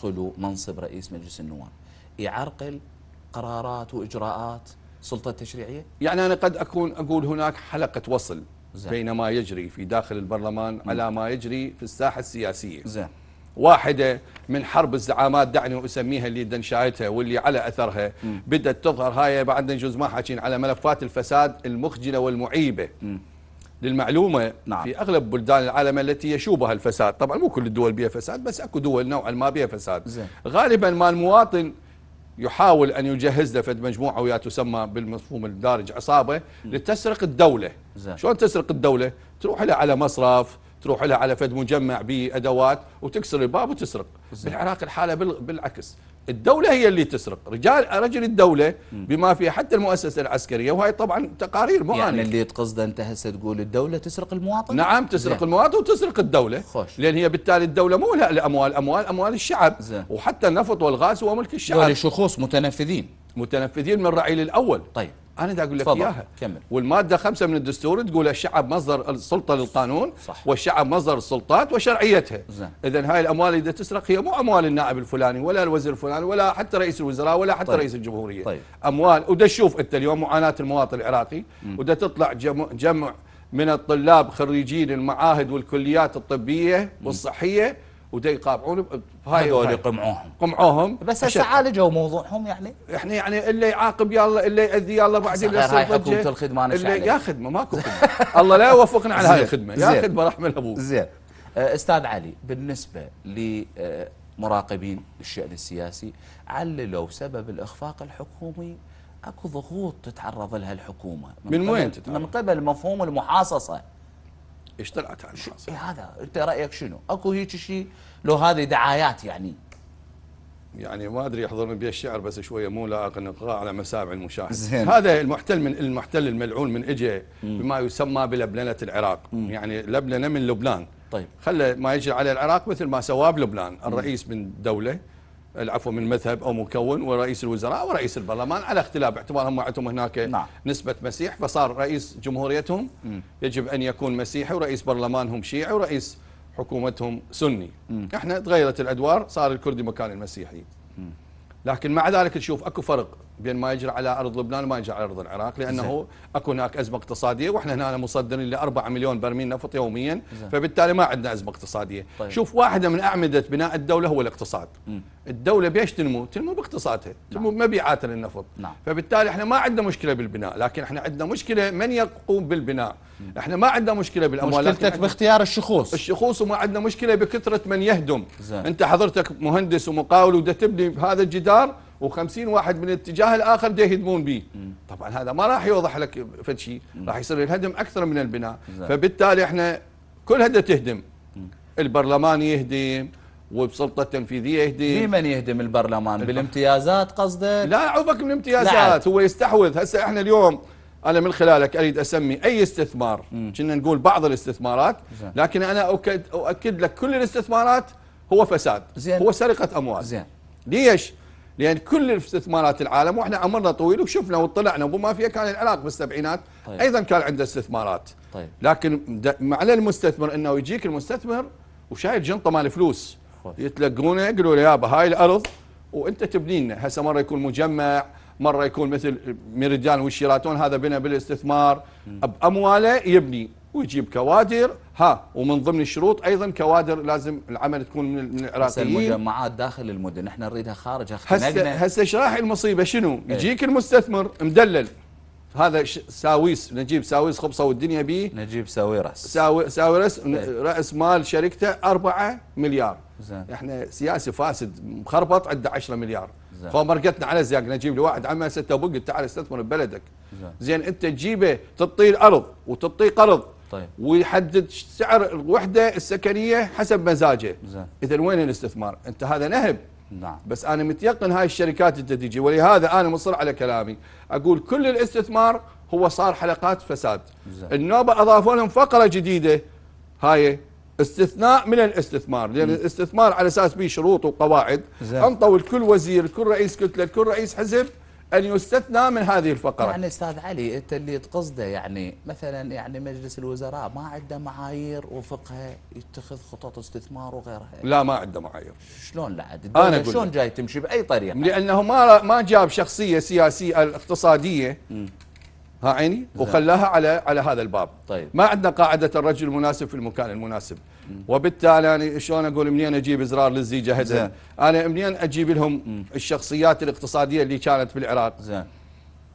يخلو منصب رئيس مجلس النواب يعرقل قرارات وإجراءات سلطة التشريعية يعني أنا قد أكون أقول هناك حلقة وصل زين. بين ما يجري في داخل البرلمان م. على ما يجري في الساحة السياسية زين. واحدة من حرب الزعامات دعني أسميها اللي دنشايتها واللي على أثرها بدأت تظهر هاي بعدنا جزء ما حاكين على ملفات الفساد المخجلة والمعيبة م. للمعلومة نعم. في أغلب بلدان العالم التي يشوبها الفساد طبعا مو كل الدول بها فساد بس أكو دول نوعا ما بها فساد زي. غالبا ما المواطن يحاول أن يجهز له فد مجموعة ويا تسمى بالمفهوم الدارج عصابة لتسرق الدولة زي. شلون تسرق الدولة تروح لها على مصرف تروح لها على فد مجمع بادوات وتكسر الباب وتسرق بالعراق الحاله بالعكس الدولة هي اللي تسرق رجال رجل الدولة بما فيها حتى المؤسسة العسكرية وهي طبعا تقارير مو يعني اللي تقصده أنت هسه تقول الدولة تسرق المواطن نعم تسرق زي. المواطن وتسرق الدولة خوش. لأن هي بالتالي الدولة مو لها الأموال أموال أموال الشعب زي. وحتى النفط والغاز هو ملك الشعب دول شخوص متنفذين متنفذين من الرعيل الأول طيب انا دا اقول لك اياها كمل والماده خمسة من الدستور تقول الشعب مصدر السلطه للقانون صح. والشعب مصدر السلطات وشرعيتها اذا هاي الاموال اللي تسرق هي مو اموال النائب الفلاني ولا الوزير الفلاني ولا حتى رئيس الوزراء ولا حتى طيب. رئيس الجمهوريه طيب. اموال ودا تشوف انت اليوم معاناه المواطن العراقي ودا تطلع جمع, جمع من الطلاب خريجين المعاهد والكليات الطبيه والصحيه ودا يقاطعون هذول قمعوهم قمعوهم بس هسه عالجوا موضوعهم يعني احنا يعني-, يعني اللي يعاقب يلا اللي ياذي يلا بعدين بس هاي حكومه الخدمه انا يا خدمه ماكو خدمه الله لا يوفقنا على هاي الخدمه يا خدمه رحمه ابوك زين آه، استاذ علي بالنسبه لمراقبين الشان السياسي عللوا سبب الاخفاق الحكومي اكو ضغوط تتعرض لها الحكومه من, من وين تتعرض؟ من قبل مفهوم المحاصصه ايش طلعت عن شو إيه، هذا انت رايك شنو اكو هيك شيء لو هذه دعايات يعني يعني ما ادري يحضرني الشعر بس شويه مو لائق الانقاء على مسامع المشاهد زين. هذا المحتل من المحتل الملعون من اجى بما يسمى بلبننه العراق مم. يعني لبننه من لبنان طيب خلى ما يجي على العراق مثل ما سواه بلبنان الرئيس من دوله العفو من مذهب او مكون ورئيس الوزراء ورئيس البرلمان على اختلاف اعتبارهم عندهم هناك نعم. نسبه مسيح فصار رئيس جمهوريتهم م. يجب ان يكون مسيحي ورئيس برلمانهم شيعي ورئيس حكومتهم سني م. احنا تغيرت الادوار صار الكردي مكان المسيحي م. لكن مع ذلك تشوف اكو فرق بين ما يجري على ارض لبنان وما يجري على ارض العراق لانه اكو هناك ازمه اقتصاديه واحنا هنا مصدرين ل 4 مليون برميل نفط يوميا فبالتالي ما عندنا ازمه اقتصاديه طيب. شوف واحده من اعمده بناء الدوله هو الاقتصاد م. الدوله بيش تنمو تنمو باقتصادها نعم. تنمو نعم. بمبيعاتها للنفط نعم. فبالتالي احنا ما عندنا مشكله بالبناء لكن احنا عندنا مشكله من يقوم بالبناء م. احنا ما عندنا مشكله بالاموال مشكلتك باختيار الشخوص الشخوص وما عندنا مشكله بكثره من يهدم زي. انت حضرتك مهندس ومقاول وده تبني هذا الجدار و50 واحد من الاتجاه الاخر يهدمون به طبعا هذا ما راح يوضح لك فد شيء راح يصير الهدم اكثر من البناء فبالتالي احنا كل هذا تهدم البرلمان يهدم وبسلطة تنفيذية يهدم بمن يهدم البرلمان بالامتيازات قصدك لا عوفك من الامتيازات هو يستحوذ هسه احنا اليوم انا من خلالك اريد اسمي اي استثمار كنا نقول بعض الاستثمارات زي. لكن انا اؤكد اؤكد لك كل الاستثمارات هو فساد زين. هو سرقه اموال زين. ليش لان كل استثمارات العالم واحنا عمرنا طويل وشفنا وطلعنا وما فيها كان العراق بالسبعينات طيب. ايضا كان عنده استثمارات طيب. لكن مع المستثمر انه يجيك المستثمر وشايل جنطه مال فلوس يتلقونه يقولوا له يابا هاي الارض وانت تبني لنا هسه مره يكون مجمع مره يكون مثل ميريديان والشيراتون هذا بنى بالاستثمار بامواله يبني ويجيب كوادر ها ومن ضمن الشروط ايضا كوادر لازم العمل تكون من العراقيين المجمعات داخل المدن احنا نريدها خارج هسه هسه اشرح راح المصيبه شنو؟ إيه. يجيك المستثمر مدلل هذا ساويس نجيب ساويس خبصه والدنيا بيه نجيب ساويرس ساوي ساويرس إيه. راس مال شركته 4 مليار زين احنا سياسي فاسد مخربط عنده 10 مليار خو مرقتنا على زياق نجيب له واحد عمه ستة بقت تعال استثمر ببلدك زين. زين انت تجيبه تبطيه الارض وتبطيه قرض طيب ويحدد سعر الوحده السكنيه حسب مزاجه زين اذا وين الاستثمار؟ انت هذا نهب نعم بس انا متيقن هاي الشركات اللي تجي ولهذا انا مصر على كلامي اقول كل الاستثمار هو صار حلقات فساد زين. النوبه اضافوا لهم فقره جديده هاي استثناء من الاستثمار لان الاستثمار على اساس به شروط وقواعد انطوا لكل وزير كل رئيس كتله كل رئيس حزب أن يستثنى من هذه الفقرة يعني أستاذ علي أنت اللي تقصده يعني مثلا يعني مجلس الوزراء ما عنده معايير وفقها يتخذ خطط استثمار وغيرها لا ما عنده معايير شلون لا أنا شلون جاي تمشي بأي طريقة لأنه ما ما جاب شخصية سياسية الاقتصادية ها عيني وخلاها على على هذا الباب طيب. ما عندنا قاعده الرجل المناسب في المكان المناسب م. وبالتالي انا شلون اقول منين اجيب ازرار للزيجه هذا انا منين اجيب لهم الشخصيات الاقتصاديه اللي كانت بالعراق زين